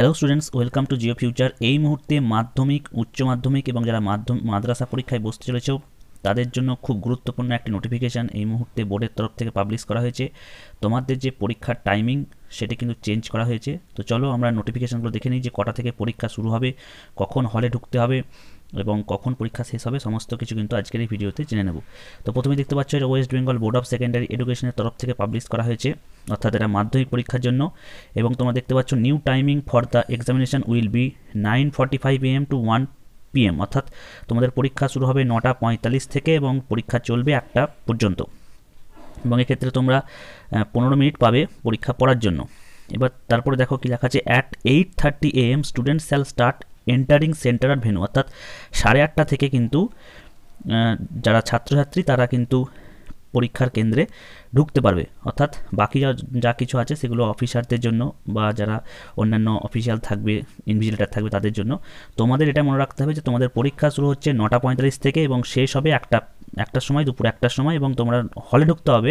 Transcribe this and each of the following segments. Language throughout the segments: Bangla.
hello students welcome to Jio future এই মুহূর্তে মাধ্যমিক উচ্চ মাধ্যমিক এবং যারা মাধ্যম মাদ্রাসা পরীক্ষায় বসতে চলেছ তাদের জন্য খুব গুরুত্বপূর্ণ একটি নোটিফিকেশান এই মুহূর্তে বোর্ডের তরফ থেকে পাবলিশ করা হয়েছে তোমাদের যে পরীক্ষার টাইমিং সেটা কিন্তু চেঞ্জ করা হয়েছে তো চলো আমরা নোটিফিকেশানগুলো দেখে নিই যে কটা থেকে পরীক্ষা শুরু হবে কখন হলে ঢুকতে হবে এবং কখন পরীক্ষা শেষ হবে সমস্ত কিছু কিন্তু আজকের এই ভিডিওতে জেনে নেব তো প্রথমে দেখতে পাচ্ছ যে West Bengal board of secondary এডুকেশনের তরফ থেকে পাবলিশ করা হয়েছে অর্থাৎ এটা মাধ্যমিক পরীক্ষার জন্য এবং তোমরা দেখতে পাচ্ছ new timing for the examination will be nine forty five AM to one PM অর্থাৎ তোমাদের পরীক্ষা শুরু হবে নটা পঁয়তাল্লিশ থেকে এবং পরীক্ষা চলবে একটা পর্যন্ত এবং এক্ষেত্রে তোমরা পনেরো মিনিট পাবে পরীক্ষা পড়ার জন্য এবার তারপরে দেখো কি লেখা আছে at eight thirty A M student shall start entering centre আর ভেনু অর্থাৎ সাড়ে আটটা থেকে কিন্তু যারা ছাত্রছাত্রী তারা কিন্তু পরীক্ষার কেন্দ্রে ঢুকতে পারবে অর্থাৎ বাকি যা কিছু আছে সেগুলো অফিসারদের জন্য বা যারা অন্যান্য অফিসিয়াল থাকবে ইনভিজিলেটার থাকবে তাদের জন্য তোমাদের এটা মনে রাখতে হবে যে তোমাদের পরীক্ষা শুরু হচ্ছে নটা পঁয়তাল্লিশ থেকে এবং শেষ হবে একটা একটার সময় দুপুর একটার সময় এবং তোমরা হলে ঢুকতে হবে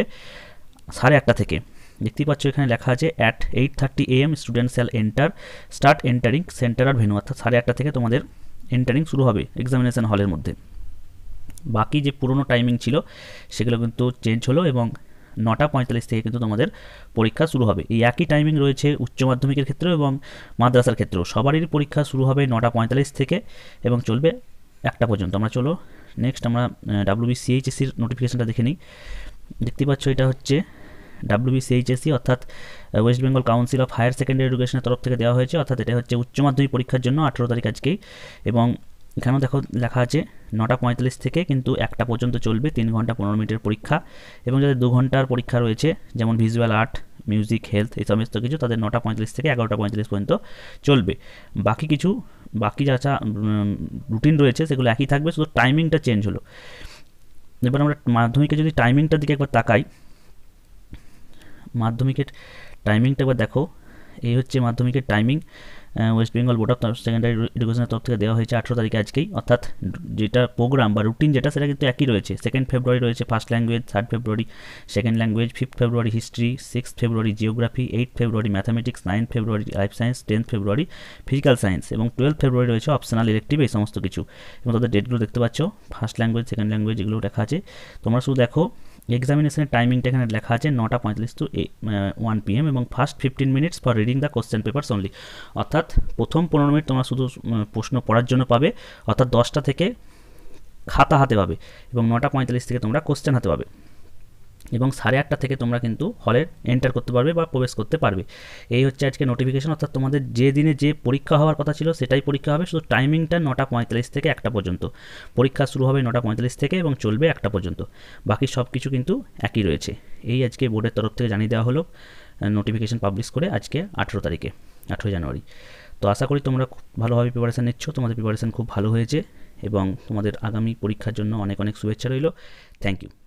সাড়ে আটটা থেকে দেখতেই পাচ্ছ এখানে লেখা আছে at eight thirty AM student shall enter start entering centre আর ভেনু অর্থাৎ সাড়ে আটটা থেকে তোমাদের এন্টারিং শুরু হবে এক্সামিনেশন হলের মধ্যে বাকি যে পুরনো টাইমিং ছিল সেগুলো কিন্তু চেঞ্জ হলো এবং নটা পঁয়তাল্লিশ থেকে কিন্তু তোমাদের পরীক্ষা শুরু হবে এই একই টাইমিং রয়েছে উচ্চ মাধ্যমিকের ক্ষেত্রেও এবং মাদ্রাসার ক্ষেত্রেও সবারই পরীক্ষা শুরু হবে নটা পঁয়তাল্লিশ থেকে এবং চলবে একটা পর্যন্ত আমরা চলো নেক্সট আমরা সিএইচএসির নোটিফিকেশানটা দেখে নিই দেখতে পাচ্ছ এটা হচ্ছে ডাব্লিউবিসিএইচএসি অর্থাৎ West Bengal council of higher secondary এডুকেশনের তরফ থেকে দেওয়া হয়েছে অর্থাৎ এটা হচ্ছে উচ্চ মাধ্যমিক পরীক্ষার জন্য আঠেরো তারিখ আজকেই এবং এখানেও দেখো লেখা আছে নটা পঁয়তাল্লিশ থেকে কিন্তু একটা পর্যন্ত চলবে তিন ঘন্টা পনেরো মিনিটের পরীক্ষা এবং যাদের দু ঘন্টার পরীক্ষা রয়েছে যেমন ভিজুয়াল আর্ট মিউজিক হেলথ এই সমস্ত কিছু তাদের নটা পঁয়তাল্লিশ থেকে এগারোটা পঁয়তাল্লিশ পর্যন্ত চলবে বাকি কিছু বাকি যা যা রুটিন রয়েছে সেগুলো একই থাকবে শুধু টাইমিংটা চেঞ্জ হলো এবার আমরা মাধ্যমিকে যদি টাইমিংটার দিকে একবার তাকাই মাধ্যমিকের টাইমিংটা একবার দেখো এই হচ্ছে মাধ্যমিকের timing West Bengal board of secondary এডুকেশনের তরফ থেকে দেওয়া হয়েছে আঠেরো তারিখে আজকেই অর্থাৎ যেটা প্রোগ্রাম বা রুটিন যেটা সেটা কিন্তু একই রয়েছে সেকেন্ড ফেব্রুয়ারি রয়েছে first language third February second language fifth February history six February geography eight February mathematics nine February life science tenth February physical science এবং টুয়েলভ ফেব্রুয়ারি রয়েছে অপশনাল ইলেকটিভ এই সমস্ত কিছু এবং তাদের ডেটগুলো দেখতে পাচ্ছ ফার্স্ট ল্যাঙ্গুয়েজ সেকেন্ড ল্যাঙ্গুয়েজ এগুলো লেখা আছে তোমরা শুধু দেখো এক্সামিনেশনের টাইমিংটা এখানে লেখা আছে নটা পঁয়তাল্লিশ টু ওয়ান পিএম এবং first fifteen minutes for reading the question papers only অর্থাৎ প্রথম পনেরো মিনিট তোমরা শুধু প্রশ্ন পড়ার জন্য পাবে অর্থাৎ দশটা থেকে খাতা হাতে পাবে এবং নটা পঁয়তাল্লিশ থেকে তোমরা কোশ্চেন হাতে পাবে এবং সাড়ে আটটা থেকে তোমরা কিন্তু হলে এন্টার করতে পারবে বা প্রবেশ করতে পারবে এই হচ্ছে আজকে নোটিফিকেশন অর্থাৎ তোমাদের যে দিনে যে পরীক্ষা হওয়ার কথা ছিল সেটাই পরীক্ষা হবে শুধু টাইমিংটা নটা পঁয়তাল্লিশ থেকে একটা পর্যন্ত পরীক্ষা শুরু হবে নটা পঁয়তাল্লিশ থেকে এবং চলবে একটা পর্যন্ত বাকি সব কিছু কিন্তু একই রয়েছে এই আজকে বোর্ডের তরফ থেকে জানিয়ে দেওয়া হলো নোটিফিকেশন পাবলিশ করে আজকে আঠেরো তারিখে আঠেরোই জানুয়ারি তো আশা করি তোমরা খুব ভালোভাবে প্রিপারেশান নিচ্ছ তোমাদের প্রিপারেশান খুব ভালো হয়েছে এবং তোমাদের আগামী পরীক্ষার জন্য অনেক অনেক শুভেচ্ছা রইল থ্যাংক ইউ